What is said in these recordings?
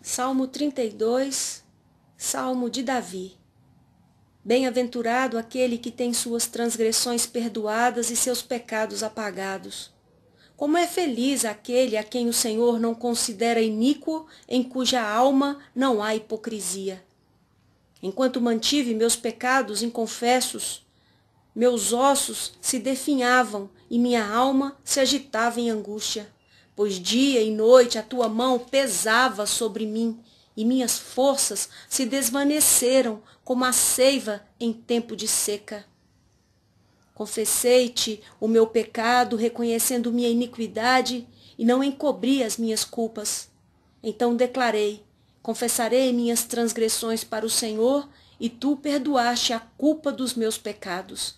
Salmo 32, Salmo de Davi. Bem-aventurado aquele que tem suas transgressões perdoadas e seus pecados apagados. Como é feliz aquele a quem o Senhor não considera iníquo, em cuja alma não há hipocrisia. Enquanto mantive meus pecados inconfessos, meus ossos se definhavam e minha alma se agitava em angústia pois dia e noite a tua mão pesava sobre mim, e minhas forças se desvaneceram como a seiva em tempo de seca. Confessei-te o meu pecado, reconhecendo minha iniquidade, e não encobri as minhas culpas. Então declarei: Confessarei minhas transgressões para o Senhor, e tu perdoaste a culpa dos meus pecados.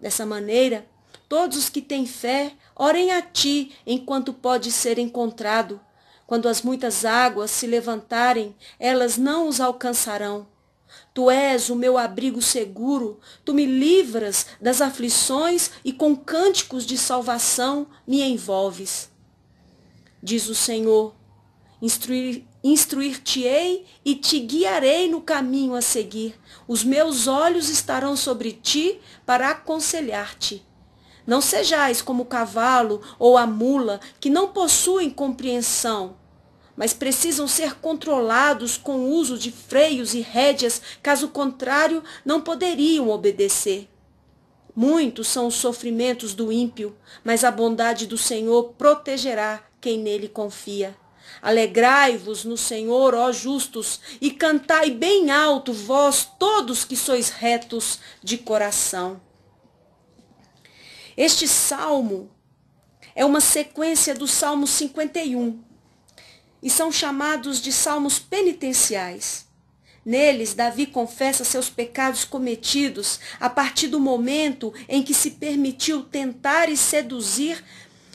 Dessa maneira, todos os que têm fé Orem a ti enquanto pode ser encontrado. Quando as muitas águas se levantarem, elas não os alcançarão. Tu és o meu abrigo seguro, tu me livras das aflições e com cânticos de salvação me envolves. Diz o Senhor: Instruir, instruir-te-ei e te guiarei no caminho a seguir. Os meus olhos estarão sobre ti para aconselhar-te. Não sejais como o cavalo ou a mula, que não possuem compreensão, mas precisam ser controlados com o uso de freios e rédeas, caso contrário, não poderiam obedecer. Muitos são os sofrimentos do ímpio, mas a bondade do Senhor protegerá quem nele confia. Alegrai-vos no Senhor, ó justos, e cantai bem alto, vós todos que sois retos de coração. Este salmo é uma sequência do Salmo 51 e são chamados de salmos penitenciais. Neles, Davi confessa seus pecados cometidos a partir do momento em que se permitiu tentar e seduzir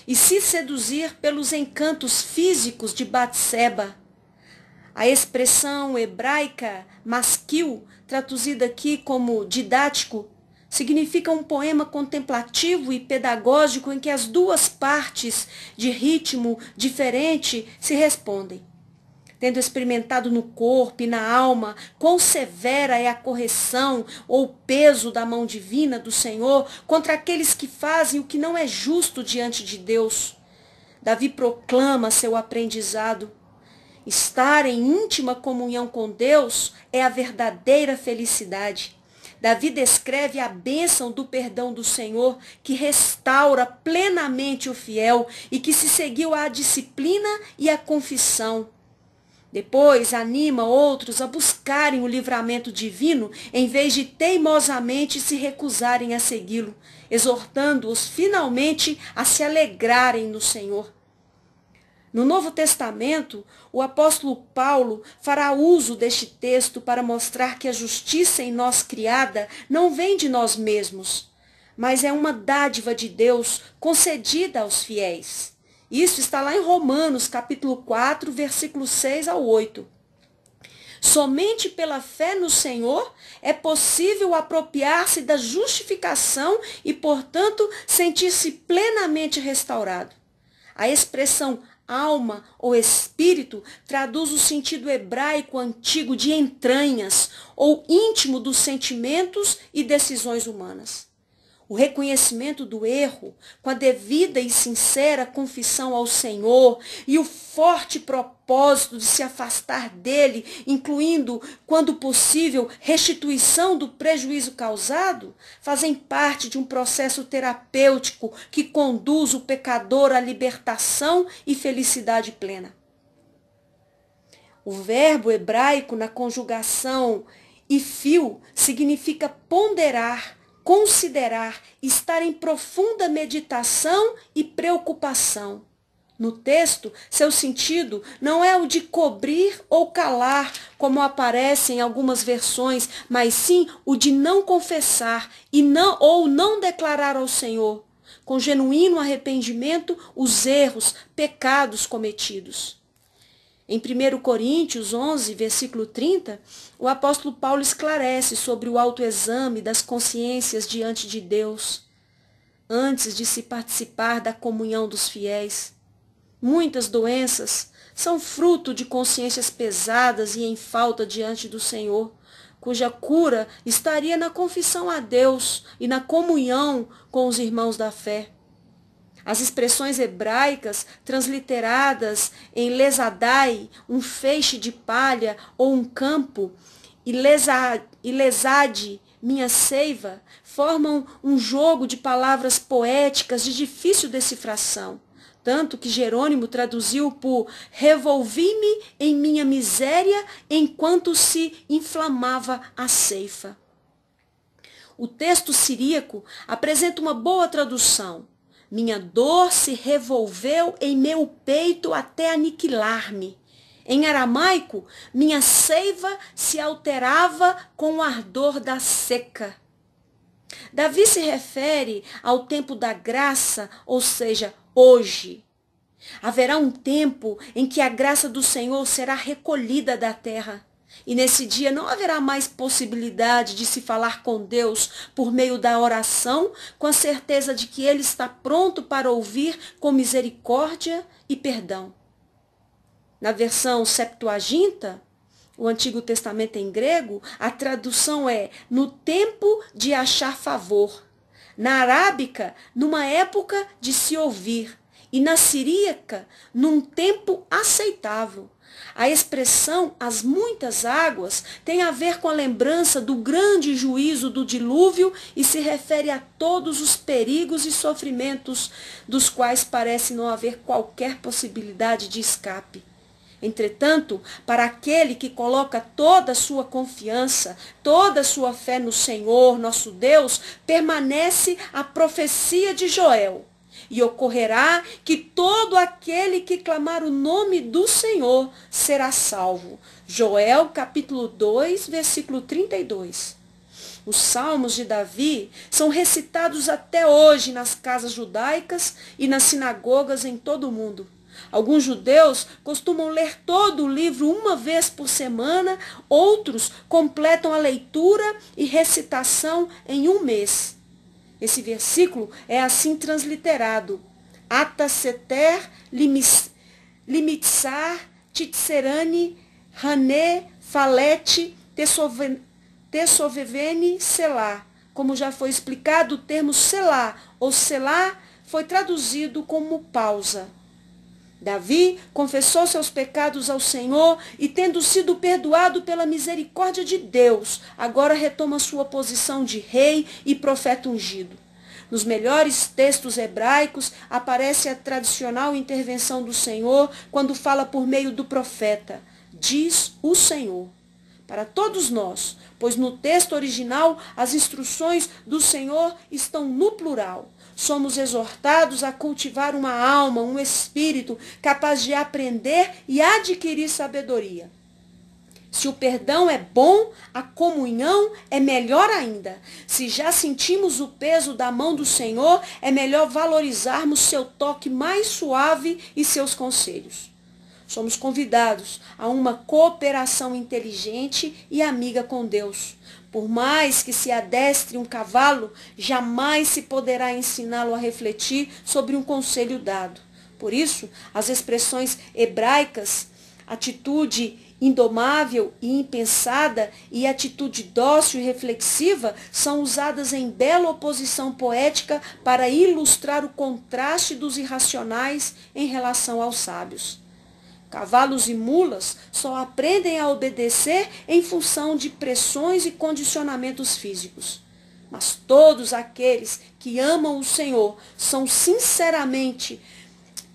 e se seduzir pelos encantos físicos de Batseba. A expressão hebraica masquil, traduzida aqui como didático, significa um poema contemplativo e pedagógico em que as duas partes de ritmo diferente se respondem. Tendo experimentado no corpo e na alma quão severa é a correção ou peso da mão divina do Senhor contra aqueles que fazem o que não é justo diante de Deus, Davi proclama seu aprendizado. Estar em íntima comunhão com Deus é a verdadeira felicidade. Davi descreve a bênção do perdão do Senhor que restaura plenamente o fiel e que se seguiu à disciplina e à confissão. Depois anima outros a buscarem o livramento divino em vez de teimosamente se recusarem a segui-lo, exortando-os finalmente a se alegrarem no Senhor. No Novo Testamento, o apóstolo Paulo fará uso deste texto para mostrar que a justiça em nós criada não vem de nós mesmos, mas é uma dádiva de Deus concedida aos fiéis. Isso está lá em Romanos, capítulo 4, versículo 6 ao 8. Somente pela fé no Senhor é possível apropriar-se da justificação e, portanto, sentir-se plenamente restaurado. A expressão Alma ou espírito traduz o sentido hebraico antigo de entranhas ou íntimo dos sentimentos e decisões humanas o reconhecimento do erro, com a devida e sincera confissão ao Senhor e o forte propósito de se afastar dele, incluindo, quando possível, restituição do prejuízo causado, fazem parte de um processo terapêutico que conduz o pecador à libertação e felicidade plena. O verbo hebraico na conjugação e fio significa ponderar, considerar, estar em profunda meditação e preocupação. No texto, seu sentido não é o de cobrir ou calar, como aparece em algumas versões, mas sim o de não confessar e não ou não declarar ao Senhor, com genuíno arrependimento, os erros, pecados cometidos. Em 1 Coríntios 11, versículo 30, o apóstolo Paulo esclarece sobre o autoexame das consciências diante de Deus, antes de se participar da comunhão dos fiéis. Muitas doenças são fruto de consciências pesadas e em falta diante do Senhor, cuja cura estaria na confissão a Deus e na comunhão com os irmãos da fé. As expressões hebraicas transliteradas em lesadai, um feixe de palha ou um campo, e, lesa, e lesade, minha seiva, formam um jogo de palavras poéticas de difícil decifração. Tanto que Jerônimo traduziu por revolvi-me em minha miséria enquanto se inflamava a ceifa. O texto siríaco apresenta uma boa tradução, minha dor se revolveu em meu peito até aniquilar-me. Em aramaico, minha seiva se alterava com o ardor da seca. Davi se refere ao tempo da graça, ou seja, hoje. Haverá um tempo em que a graça do Senhor será recolhida da terra. E nesse dia não haverá mais possibilidade de se falar com Deus por meio da oração, com a certeza de que Ele está pronto para ouvir com misericórdia e perdão. Na versão Septuaginta, o Antigo Testamento em grego, a tradução é no tempo de achar favor. Na arábica, numa época de se ouvir. E na siríaca, num tempo aceitável. A expressão as muitas águas tem a ver com a lembrança do grande juízo do dilúvio e se refere a todos os perigos e sofrimentos dos quais parece não haver qualquer possibilidade de escape. Entretanto, para aquele que coloca toda a sua confiança, toda a sua fé no Senhor, nosso Deus, permanece a profecia de Joel. E ocorrerá que todo aquele que clamar o nome do Senhor será salvo. Joel capítulo 2, versículo 32. Os salmos de Davi são recitados até hoje nas casas judaicas e nas sinagogas em todo o mundo. Alguns judeus costumam ler todo o livro uma vez por semana, outros completam a leitura e recitação em um mês. Esse versículo é assim transliterado. Ataseter limitsar titserani Hané, Falete, Tessovevene, Selá. Como já foi explicado, o termo Selá ou Selá foi traduzido como pausa. Davi confessou seus pecados ao Senhor e, tendo sido perdoado pela misericórdia de Deus, agora retoma sua posição de rei e profeta ungido. Nos melhores textos hebraicos aparece a tradicional intervenção do Senhor quando fala por meio do profeta. Diz o Senhor. Para todos nós, pois no texto original as instruções do Senhor estão no plural somos exortados a cultivar uma alma, um espírito capaz de aprender e adquirir sabedoria. Se o perdão é bom, a comunhão é melhor ainda. Se já sentimos o peso da mão do Senhor, é melhor valorizarmos seu toque mais suave e seus conselhos somos convidados a uma cooperação inteligente e amiga com Deus. Por mais que se adestre um cavalo, jamais se poderá ensiná-lo a refletir sobre um conselho dado. Por isso, as expressões hebraicas, atitude indomável e impensada e atitude dócil e reflexiva são usadas em bela oposição poética para ilustrar o contraste dos irracionais em relação aos sábios. Cavalos e mulas só aprendem a obedecer em função de pressões e condicionamentos físicos. Mas todos aqueles que amam o Senhor são sinceramente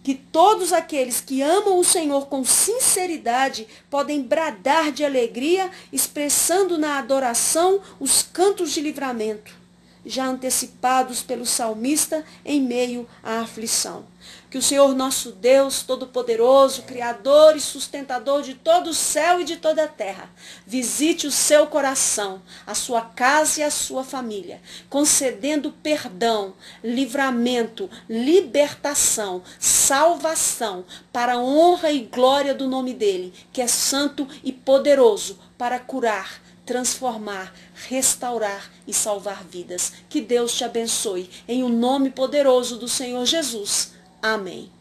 que todos aqueles que amam o Senhor com sinceridade podem bradar de alegria, expressando na adoração os cantos de livramento já antecipados pelo salmista em meio à aflição. Que o Senhor nosso Deus Todo-Poderoso, Criador e sustentador de todo o céu e de toda a terra, visite o seu coração, a sua casa e a sua família, concedendo perdão, livramento, libertação, salvação, para a honra e glória do nome dele, que é santo e poderoso para curar transformar, restaurar e salvar vidas. Que Deus te abençoe, em o um nome poderoso do Senhor Jesus. Amém.